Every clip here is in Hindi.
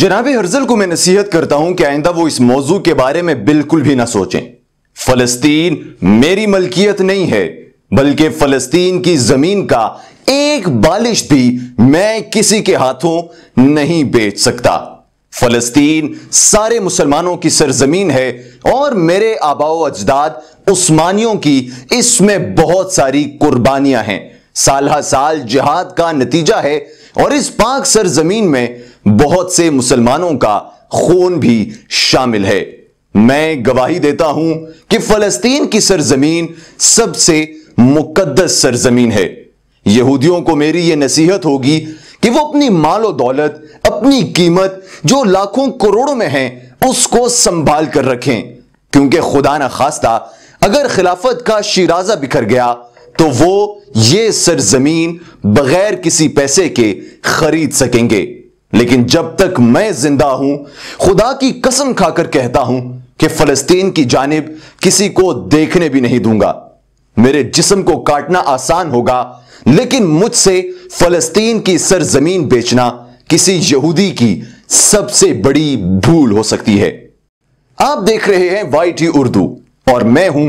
जनाब हर्जल को मैं नसीहत करता हूं कि आइंदा वो इस मौजू के बारे में बिल्कुल भी ना सोचें फलस्तीन मेरी मलकियत नहीं है बल्कि फलस्तीन की जमीन का एक बालिश भी मैं किसी के हाथों नहीं बेच सकता फलस्तीन सारे मुसलमानों की सरजमीन है और मेरे आबाओ अजदाद उस्मानियों की इसमें बहुत सारी कुर्बानियां हैं साल साल जिहाद का नतीजा है और इस पाक सरजमीन में बहुत से मुसलमानों का खून भी शामिल है मैं गवाही देता हूं कि फलस्तीन की सरजमीन सबसे मुकदस सरजमीन है यहूदियों को मेरी यह नसीहत होगी कि वो अपनी मालो दौलत अपनी कीमत जो लाखों करोड़ों में है उसको संभाल कर रखें क्योंकि खुदा न खास्ता अगर खिलाफत का शिराजा बिखर गया तो वो ये सरजमीन बगैर किसी पैसे के खरीद सकेंगे लेकिन जब तक मैं जिंदा हूं खुदा की कसम खाकर कहता हूं कि फलस्तीन की जानब किसी को देखने भी नहीं दूंगा मेरे जिसम को काटना आसान होगा लेकिन मुझसे फलस्तीन की सरजमीन बेचना किसी यहूदी की सबसे बड़ी भूल हो सकती है आप देख रहे हैं वाई टी उर्दू और मैं हूं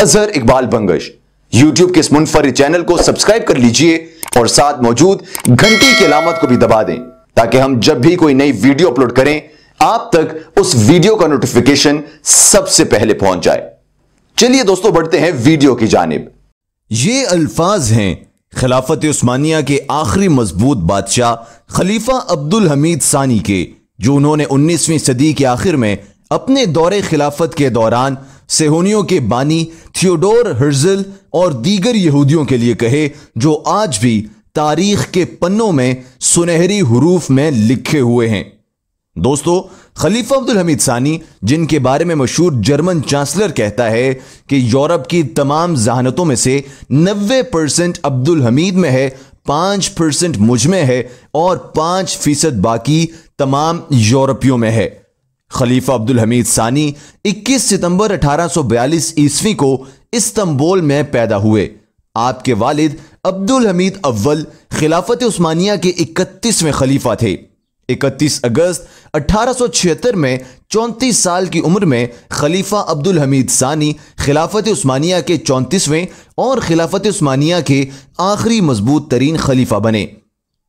अजहर इकबाल बंगश यूट्यूब के इस मुनफरद चैनल को सब्सक्राइब कर लीजिए और साथ मौजूद घंटी की अलामत को भी दबा दें ताकि हम जब भी कोई नई वीडियो अपलोड करें आप तक उस वीडियो का नोटिफिकेशन सबसे पहले पहुंच जाए चलिए दोस्तों बढ़ते हैं वीडियो की जानब ये अल्फाज हैं खिलाफत उस्मानिया के आखिरी मजबूत बादशाह खलीफा अब्दुल हमीद सानी के जो उन्होंने 19वीं सदी के आखिर में अपने दौरे खिलाफत के दौरान सेहोनियों के बानी थियोडोर हर्जल और दीगर यहूदियों के लिए कहे जो आज भी तारीख के पन्नों में सुनहरी हरूफ में लिखे हुए हैं दोस्तों खलीफा अब्दुल हमीद सानी जिनके बारे में मशहूर जर्मन चांसलर कहता है कि यूरोप की तमाम जहानतों में से 90 परसेंट अब्दुल हमीद में है पांच परसेंट मुझ में है और पांच फीसद बाकी तमाम यूरोपियों में है खलीफा अब्दुल हमीद सानी 21 सितंबर 1842 ईस्वी को इस्तंबोल में पैदा हुए आपके वालिद अब्दुल हमीद अव्वल खिलाफत उस्मानिया के इकतीसवें खलीफा थे 31 अगस्त छिहत्तर में 34 साल की उम्र में खलीफा अब्दुल हमीद सानी खिलाफत उस्मानिया के 34वें और खिलाफत उस्मानिया के आखिरी मजबूत तरीन खलीफा बने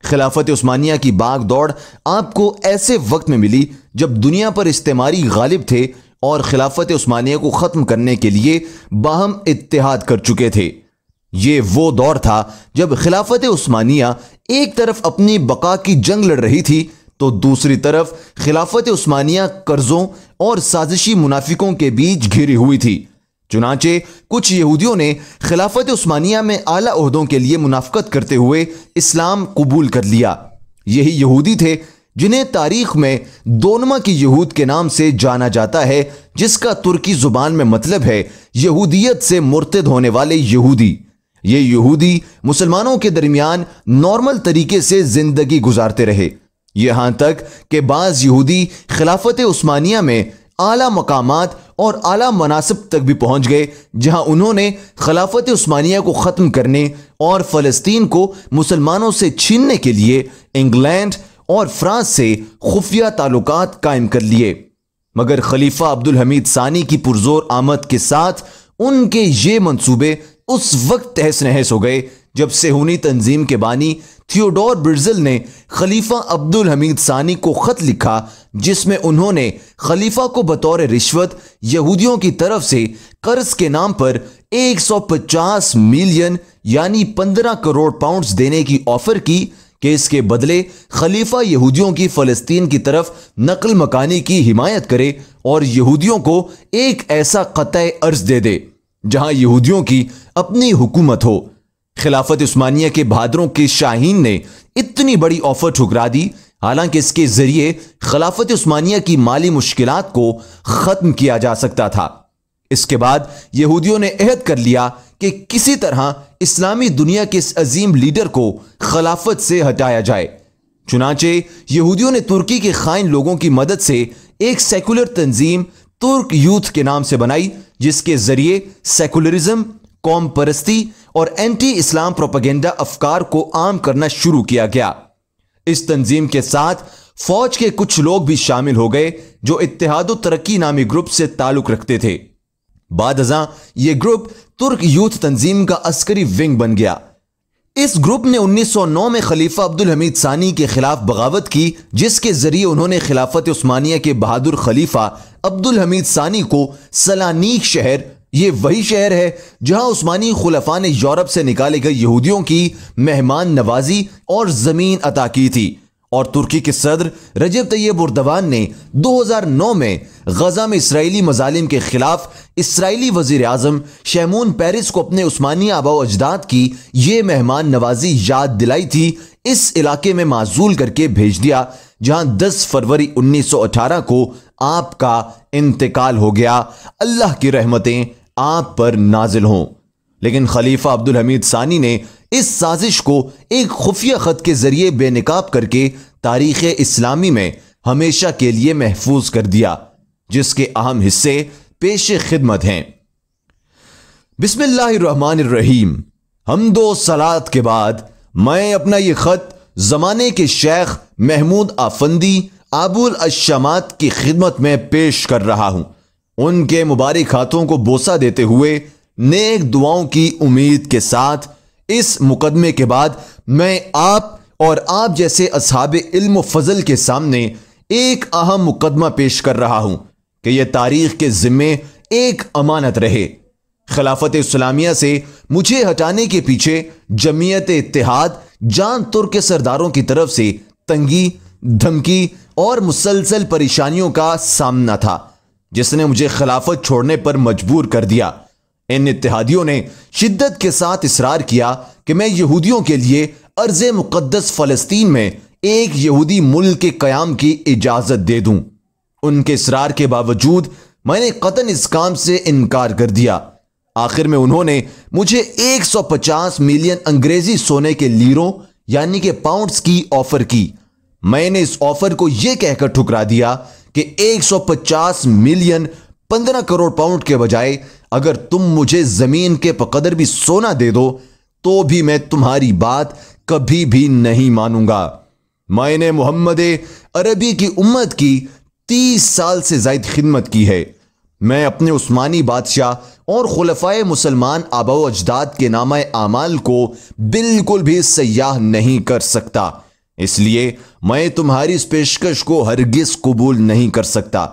खिलाफत उस्मानिया की बाग दौड़ आपको ऐसे वक्त में मिली जब दुनिया पर इस्तेमारी गालिब थे और खिलाफत उस्मानिया को ख़त्म करने के लिए बाहम इतिहाद कर चुके थे ये वो दौर था जब खिलाफत उस्मानिया एक तरफ अपनी बका की जंग लड़ रही थी तो दूसरी तरफ खिलाफत उस्मानिया कर्जों और साजिशी मुनाफिकों के बीच घिरी हुई थी चुनाचे कुछ यहूदियों ने खिलाफत उस्मानिया में आला अहदों के लिए मुनाफ्त करते हुए इस्लाम कबूल कर लिया यही यहूदी थे जिन्हें तारीख में दोनमा की यहूद के नाम से जाना जाता है जिसका तुर्की ज़ुबान में मतलब है यहूदियत से मुर्तद होने वाले यहूदी ये यहूदी मुसलमानों के दरमियान नॉर्मल तरीके से जिंदगी गुजारते रहे यहां तक कि बाज यहूदी खिलाफत उस्मानिया में आला मकामात और आला मनासब तक भी पहुंच गए जहां उन्होंने खिलाफत उस्मानिया को ख़त्म करने और फ़लस्तीन को मुसलमानों से छीनने के लिए इंग्लैंड और फ्रांस से खुफिया ताल्लुक कायम कर लिए मगर खलीफा अब्दुल हमीद सानी की पुरजोर आमद के साथ उनके ये मंसूबे उस वक्त तहस नहस हो गए जब सेहूनी तंजीम के बानी थियोडोर ब्रिजल ने खलीफा अब्दुल हमीद सानी को ख़त लिखा जिसमें उन्होंने खलीफा को बतौर रिश्वत यहूदियों की तरफ से कर्ज के नाम पर 150 मिलियन यानी 15 करोड़ पाउंड्स देने की ऑफर की कि इसके बदले खलीफा यहूदियों की फ़लस्तीन की तरफ नकल मकानी की हिमायत करे और यहूदियों को एक ऐसा क़तः अर्ज दे दे जहां यहूदियों की अपनी हुकूमत हो खिलाफत उस्मानिया के बहादुरों के शाहीन ने इतनी बड़ी ऑफर ठुकरा दी हालांकि इसके जरिए खिलाफत उस्मानिया की माली मुश्किल को ख़त्म किया जा सकता था इसके बाद यहूदियों ने अहद कर लिया कि किसी तरह इस्लामी दुनिया के इस अजीम लीडर को खिलाफत से हटाया जाए चुनाचे यहूदियों ने तुर्की के खाइन लोगों की मदद से एक सेकुलर तंजीम तुर्क यूथ के नाम से बनाई जिसके जरिए सेकुलरिज्म कौम परस्ती और एंटी इस्लाम प्रोपागेंडा अफकार को आम करना शुरू किया गया इस तंजीम के साथ फौज के कुछ लोग भी शामिल हो गए जो इतिहाद तरक्की नामी ग्रुप से ताल्लुक रखते थे बाद यह ग्रुप तुर्क यूथ तंजीम का अस्करी विंग बन गया इस ग्रुप ने 1909 में खलीफा अब्दुल हमीद सानी के खिलाफ बगावत की जिसके जरिए उन्होंने खिलाफत उस्मानिया के बहादुर खलीफा अब्दुल हमीद सानी को सलानीक शहर ये वही शहर है जहां उस्मानी खुलफा ने यूरोप से निकाले गए यहूदियों की मेहमान नवाजी और जमीन अता की थी और तुर्की के सदर रजब तैयब उर्दवान ने 2009 में गजा में इसराइली मजालिम के खिलाफ इसराइली वजीर अजम शैमून पेरिस को अपने उस्मानी आबाव अजदाद की ये मेहमान नवाजी याद दिलाई थी इस इलाके में माजूल करके भेज दिया जहां 10 फरवरी 1918 को आपका इंतकाल हो गया अल्लाह की रहमतें आप पर नाजिल हों लेकिन खलीफा अब्दुल हमीद सानी ने इस साजिश को एक खुफिया खत के जरिए बेनकाब करके तारीख इस्लामी में हमेशा के लिए महफूज कर दिया जिसके अहम हिस्से पेश खिदमत हैं बिस्मिल्लाम दो सलाद के बाद मैं अपना ये ख़त ज़माने के शेख महमूद आफंदी आबुल अशमात की खिदमत में पेश कर रहा हूं उनके मुबारक हाथों को बोसा देते हुए नेक दुआओं की उम्मीद के साथ इस मुकदमे के बाद मैं आप और आप जैसे असाब इल्म फजल के सामने एक अहम मुकदमा पेश कर रहा हूं कि यह तारीख के ज़िम्मे एक अमानत रहे खिलाफत इस्लामिया से मुझे हटाने के पीछे जमीयत इतिहाद जान तुर के सरदारों की तरफ से तंगी धमकी और मुसलसल परेशानियों का सामना था जिसने मुझे खिलाफत छोड़ने पर मजबूर कर दिया इन इतिहादियों ने शिद्दत के साथ इसरार किया कि मैं यहूदियों के लिए अर्ज मुकदस फ़लस्तीन में एक यहूदी मुल्क के क़्याम की इजाज़त दे दूं उनके इसरार के बावजूद मैंने कतन इस काम से इनकार कर दिया आखिर में उन्होंने मुझे 150 मिलियन अंग्रेज़ी सोने के लीरों यानी के पाउंड्स की ऑफ़र की मैंने इस ऑफ़र को यह कहकर ठुकरा दिया कि 150 मिलियन 15 करोड़ पाउंड के बजाय अगर तुम मुझे जमीन के पकदर भी सोना दे दो तो भी मैं तुम्हारी बात कभी भी नहीं मानूंगा मैंने मोहम्मद अरबी की उम्मत की तीस साल से जायद खिदमत की है मैं अपने उस्मानी बादशाह और खुलफाए मुसलमान आबा अजदाद के नाम आमाल को बिल्कुल भी सयाह नहीं कर सकता इसलिए मैं तुम्हारी इस पेशकश को हरगिज कबूल नहीं कर सकता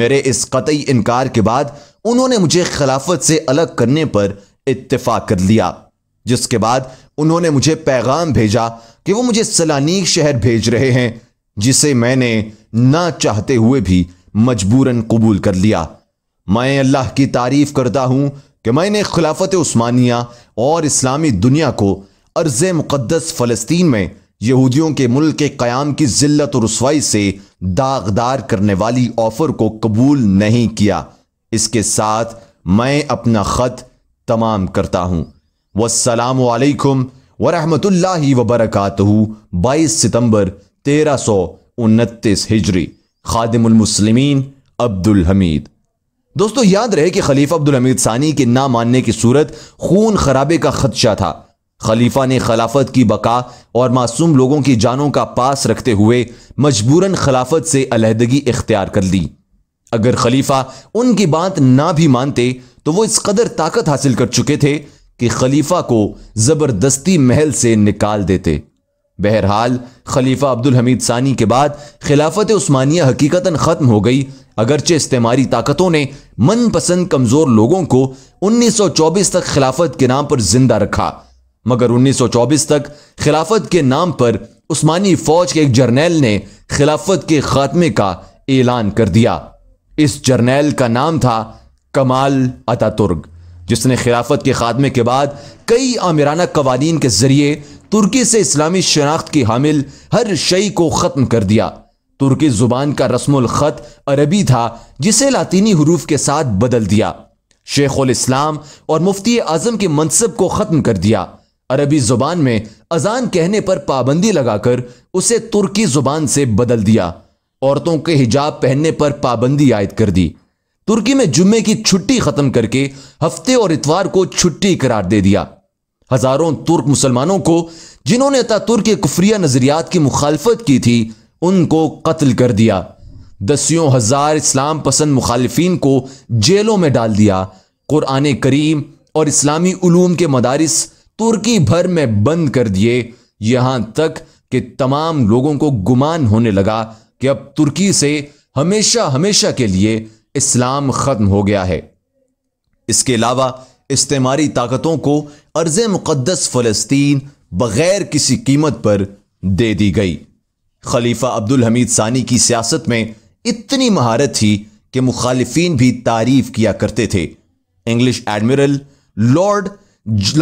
मेरे इस कतई इनकार के बाद उन्होंने मुझे खिलाफत से अलग करने पर इतफाक कर लिया जिसके बाद उन्होंने मुझे पैगाम भेजा कि वो मुझे सलानी शहर भेज रहे हैं जिसे मैंने ना चाहते हुए भी मजबूरन कबूल कर लिया मैं अल्लाह की तारीफ करता हूँ कि मैंने खिलाफत उस्मानिया और इस्लामी दुनिया को अर्ज़ मुक़दस फ़लस्तीन में यहूदियों के मुल्क के क़्याम की जिल्लत और रसवाई से दागदार करने वाली ऑफ़र को कबूल नहीं किया इसके साथ मैं अपना ख़त तमाम करता हूँ वालेकुम वरहमतुल्लि वबरकत बाईस सितम्बर तेरह सौ उनतीस हिजरी खादिमसलमिन अब्दुल हमीद दोस्तों याद रहे कि खलीफा अब्दुल हमीद सानी के ना मानने की सूरत खून खराबे का खदशा था खलीफा ने खिलाफत की बका और मासूम लोगों की जानों का पास रखते हुए मजबूरन खिलाफत से अलहदगी इख्तियार कर ली अगर खलीफा उनकी बात ना भी मानते तो वो इस कदर ताकत हासिल कर चुके थे कि खलीफा को ज़बरदस्ती महल से निकाल देते बहरहाल खलीफा अब्दुल हमीद सानी के बाद खिलाफत उस्मानिया हकीकता ख़त्म हो गई अगरचे इस्तेमारी ताकतों ने मनपसंद कमज़ोर लोगों को 1924 तक खिलाफत के नाम पर जिंदा रखा मगर 1924 तक खिलाफत के नाम पर उस्मानी फौज के एक जर्नैल ने खिलाफत के खात्मे का ऐलान कर दिया इस जर्नैल का नाम था कमाल तुर्ग जिसने खिलाफत के खात्मे के बाद कई आमिराना कवानीन के ज़रिए तुर्की से इस्लामी शनाख्त की हामिल हर शई को ख़त्म कर दिया तुर्की ज़ुबान का रस्म ख़त अरबी था जिसे लातीनी हरूफ के साथ बदल दिया उल इस्लाम और मुफ्ती आज़म के मनसब को ख़त्म कर दिया अरबी ज़ुबान में अजान कहने पर पाबंदी लगाकर उसे तुर्की ज़ुबान से बदल दिया औरतों के हिजाब पहनने पर पाबंदी आयद कर दी तुर्की में जुम्मे की छुट्टी खत्म करके हफ्ते और इतवार को छुट्टी करार दे दिया हजारों तुर्क मुसलमानों को जिन्होंने तुर्क के कुफरिया नजरियात की मुखालफत की थी उनको कत्ल कर दिया दसियों हजार इस्लाम पसंद मुखालफी को जेलों में डाल दिया कुरान करीम और इस्लामी उलूम के मदारस तुर्की भर में बंद कर दिए यहां तक कि तमाम लोगों को गुमान होने लगा कि अब तुर्की से हमेशा हमेशा के लिए इस्लाम ख़त्म हो गया है इसके अलावा इस्तेमारी ताकतों को अर्ज मुक़दस फ़लस्तीन बग़ैर किसी कीमत पर दे दी गई खलीफा अब्दुल हमीद सानी की सियासत में इतनी महारत थी कि मुखालफी भी तारीफ किया करते थे इंग्लिश एडमिरल लॉर्ड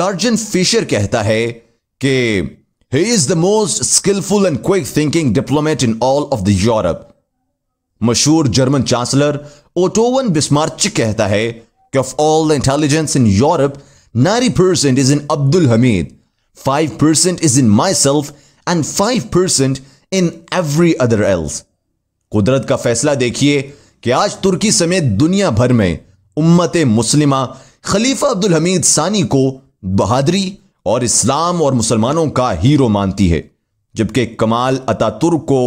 लार्जन फिशर कहता है कि He is the most skillful and quick-thinking diplomat in all of the Europe. मशहूर जर्मन चांसलर ओटोवन बिस्मार्चिक कहता है कि of all the intelligence in Europe 90 percent is in Abdul Hamid 5 percent is in myself and five percent in every other else कुदरत का फैसला देखिए कि आज तुर्की समेत दुनिया भर में उम्मत मुस्लिमा खलीफा अब्दुल हमीद सानी को बहादरी और इस्लाम और मुसलमानों का हीरो मानती है जबकि कमाल अतातुर्क को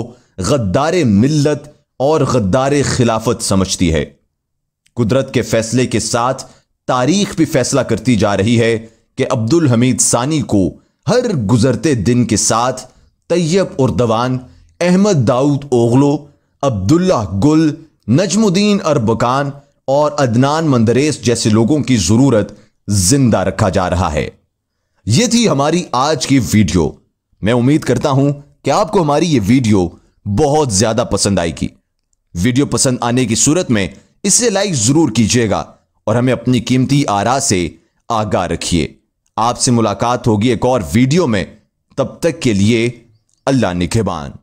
गद्दार मिल्लत और गद्दार खिलाफत समझती है कुदरत के फैसले के साथ तारीख भी फैसला करती जा रही है कि अब्दुल हमीद सानी को हर गुजरते दिन के साथ तैयब और दवान अहमद दाऊद ओगलो अब्दुल्ला गुल नजमुद्दीन अरबकान और अदनान मंदरेस जैसे लोगों की ज़रूरत जिंदा रखा जा रहा है ये थी हमारी आज की वीडियो मैं उम्मीद करता हूं कि आपको हमारी ये वीडियो बहुत ज्यादा पसंद आएगी वीडियो पसंद आने की सूरत में इसे लाइक जरूर कीजिएगा और हमें अपनी कीमती आरा से आगाह रखिए आपसे मुलाकात होगी एक और वीडियो में तब तक के लिए अल्लाह निखेबान